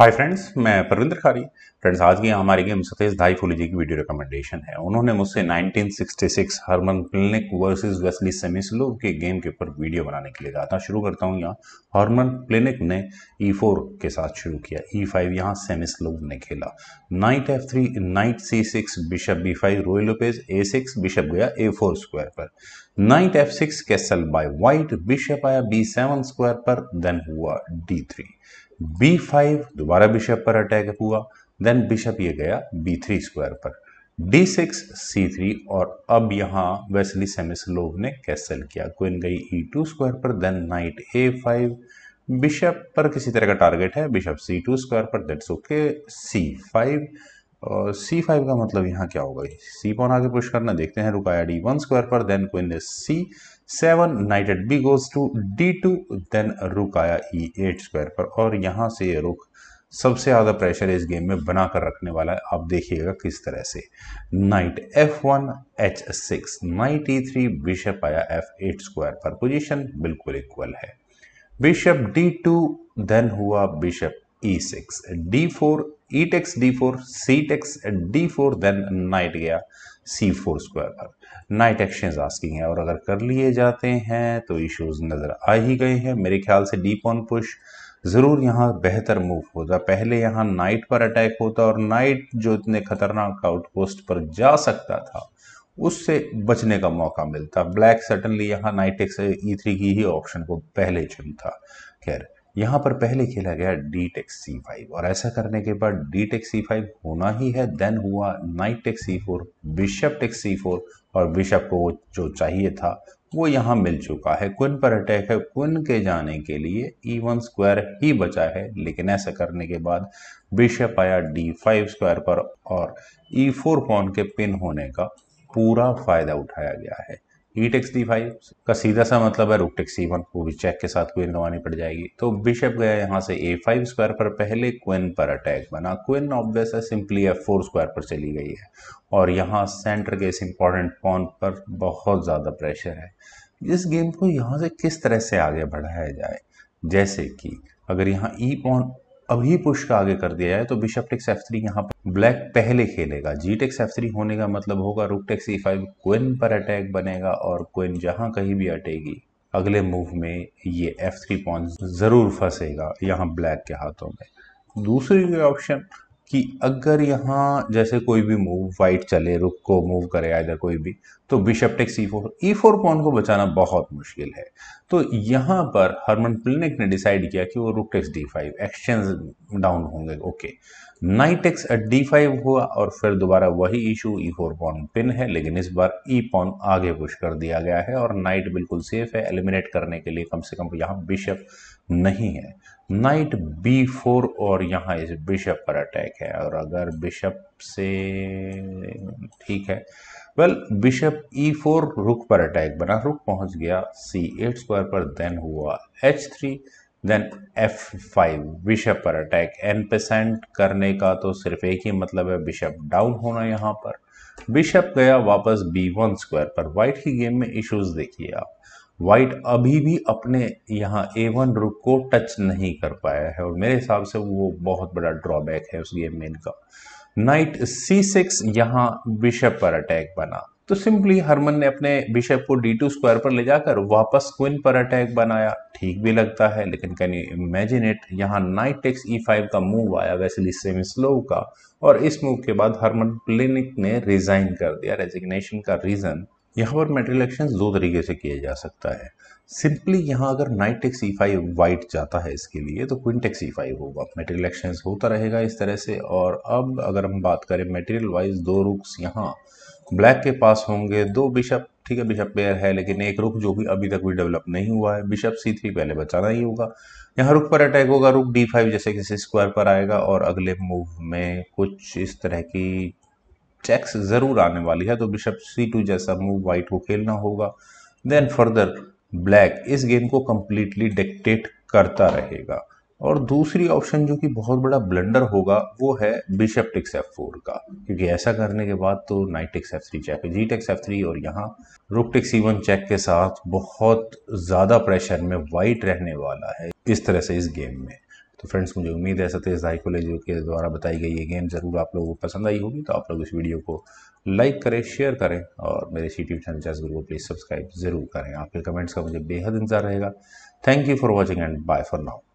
hi friends मैं परविंद्र खारी friends आज की हमारे गेम सतेश धाई फुली जी की वीडियो रिकमेंडेशन है उन्होंने मुझसे 1966 हरमन क्लिनिक वर्सेस वेस्ली सेमिसलो के गेम के ऊपर वीडियो बनाने के लिए कहा था शुरू करता हूँ यहाँ हरमन क्लिनिक ने E4 के साथ शुरू किया E5 फाइव यहाँ सेमिसलो ने खेला knight f three knight c six bishop b five Ruy Lopez a six bishop गया ए फोर स्क्वायर पर knight f six castle by white bishop आया बी सेवन स्क्वायर पर देन हुआ डी थ्री बी फाइव दोबारा bishop पर attack हुआ then bishop ये गया बी थ्री स्क्वायर पर डी सिक्स सी थ्री और अब यहाँ वैसली सेमिसलोव ने कैसल किया क्वीन गई ई टू स्क्वायर पर then knight a five bishop पर किसी तरह का टारगेट है बिशप सी टू स्क्वायर पर दैट्स ओके सी फाइव और सी फाइव का मतलब यहाँ क्या होगा सी पॉन आगे पुश करना देखते हैं रुकाया डी वन स्क्वायर पर then queen is c seven knight eight b goes to d two then रुकाया ई एट स्क्वायर पर और यहाँ से ये रुक सबसे ज़्यादा प्रेशर इस गेम में बना कर रखने वाला है आप देखिएगा किस तरह से knight f one h six knight e three bishop आया एफ एट स्क्वायर पर पोजिशन बिल्कुल इक्वल है बिशप डी टू देन हुआ bishop e six d four e takes d four c takes d four then knight गया c four square पर knight exchange asking है और अगर कर लिए जाते हैं तो इश्यूज नज़र आ ही गए हैं मेरे ख्याल से डीप ऑन पुश ज़रूर यहाँ बेहतर मूव होता पहले यहाँ नाइट पर अटैक होता और नाइट जो इतने खतरनाक आउटपोस्ट पर जा सकता था उससे बचने का मौका मिलता ब्लैक सटनली यहाँ नाइट एक्स ई थ्री की ही ऑप्शन को पहले चुनता खैर यहाँ पर पहले खेला गया डी टेक्स सी फाइव और ऐसा करने के बाद डी टेक्स सी फाइव होना ही है देन हुआ knight takes c four bishop takes c four और बिशप को जो चाहिए था वो यहाँ मिल चुका है क्विन पर अटैक है क्विन के जाने के लिए ई वन स्क्वायर ही बचा है लेकिन ऐसा करने के बाद बिशप आया डी फाइव स्क्वायर पर और ई फोर पॉन के पिन होने का पूरा फायदा उठाया गया है ई टेक्स डी फाइव का सीधा सा मतलब है रूट टेक्स ई वन वो भी चेक के साथ क्वेन लगानी पड़ जाएगी तो बिशप गया यहाँ से ए फाइव स्क्वायर पर पहले क्वेन पर अटैक बना क्वेन ऑब्वियस है सिंपली एफ फोर स्क्वायर पर चली गई है और यहाँ सेंटर के इस इम्पॉर्टेंट पॉन पर बहुत ज़्यादा प्रेशर है इस गेम को यहाँ से किस तरह से आगे बढ़ाया जाए जैसे कि अगर यहाँ ई e पॉन अभी पुश का आगे कर दिया है तो बिशप टेक्स एफ थ्री यहाँ पर ब्लैक पहले खेलेगा जी टेक्स एफ थ्री होने का मतलब होगा रुक टेक्स ई फाइव क्वेन पर अटैक बनेगा और क्वेन जहाँ कहीं भी अटेगी अगले मूव में ये एफ थ्री पॉन ज़रूर फंसेगा यहाँ ब्लैक के हाथों में दूसरी ऑप्शन कि अगर यहाँ जैसे कोई भी मूव वाइट चले रुक को मूव करे इधर कोई भी तो bishop takes e four e four pawn को बचाना बहुत मुश्किल है तो यहां पर हरमन प्लिनिक ने डिसाइड किया कि वो rook takes d five exchange down होंगे okay knight x eight d five हुआ और फिर दोबारा वही issue e four pawn pin है लेकिन इस बार ई e पॉन आगे पुश कर दिया गया है और नाइट बिल्कुल सेफ है एलिमिनेट करने के लिए कम से कम यहाँ बिशप नहीं है नाइट बी फोर और यहाँ इस बिशप पर अटैक है और अगर बिशप से ठीक है वेल बिशप ई फोर रुख पर अटैक बना रुख पहुंच गया सी एट स्क्वायर पर देन हुआ h three then f five bishop पर अटैक एन पेसेंट करने का तो सिर्फ एक ही मतलब है बिशप डाउन होना यहाँ पर बिशप गया वापस बी वन स्क्वायर पर वाइट की गेम में इश्यूज देखिए आप वाइट अभी भी अपने यहाँ ए वन रुक को टच नहीं कर पाया है और मेरे हिसाब से वो बहुत बड़ा ड्रॉबैक है उस गेम में इनका नाइट सी सिक्स यहाँ बिशप पर अटैक बना तो सिंपली हरमन ने अपने बिशप को डी टू स्क्वायर पर ले जाकर वापस क्विन पर अटैक बनाया ठीक भी लगता है लेकिन कैन यू इमेजिन इट यहाँ नाइट टेक्स ई फाइव का मूव आया वैसे सेम स्लो का और इस मूव के बाद हरमन प्लेनिक ने रिजाइन कर दिया रेजिग्नेशन का रीज़न यहाँ पर मेटल इलेक्शन दो तरीके से किया जा सकता है सिंपली यहाँ अगर knight x e five white जाता है इसके लिए तो क्विंटेक्स टेक फाइव होगा मेटेरियल एक्सचेंज होता रहेगा इस तरह से और अब अगर हम बात करें मेटेरियल वाइज दो रुक्स यहाँ ब्लैक के पास होंगे दो बिशप ठीक है बिशप पेयर है लेकिन एक रुक जो भी अभी तक भी डेवलप नहीं हुआ है बिशप सी थ्री पहले बचाना ही होगा यहाँ रुक पर अटैक होगा रुक डी फाइव जैसे किसी स्क्वायर पर आएगा और अगले मूव में कुछ इस तरह की चेक्स ज़रूर आने वाली है तो बिशप सी टू जैसा मूव वाइट को खेलना होगा देन फर्दर ब्लैक इस गेम को कम्प्लीटली डिक्टेट करता रहेगा और दूसरी ऑप्शन जो कि बहुत बड़ा ब्लंडर होगा वो है बिशप टिक्स एफ फोर का क्योंकि ऐसा करने के बाद तो knight takes f three check g takes f three और यहाँ रुक टिक्स ई वन चेक के साथ बहुत ज़्यादा प्रेशर में वाइट रहने वाला है इस तरह से इस गेम में तो फ्रेंड्स मुझे उम्मीद है सतीश को कॉलेज के द्वारा बताई गई ये गेम ज़रूर आप लोगों को पसंद आई होगी तो आप लोग इस वीडियो को लाइक करें शेयर करें और मेरे इस यूट्यूब चैनल जैस गुरु को प्लीज़ सब्सक्राइब ज़रूर करें आपके कमेंट्स का मुझे बेहद इंतजार रहेगा thank you for watching and bye for now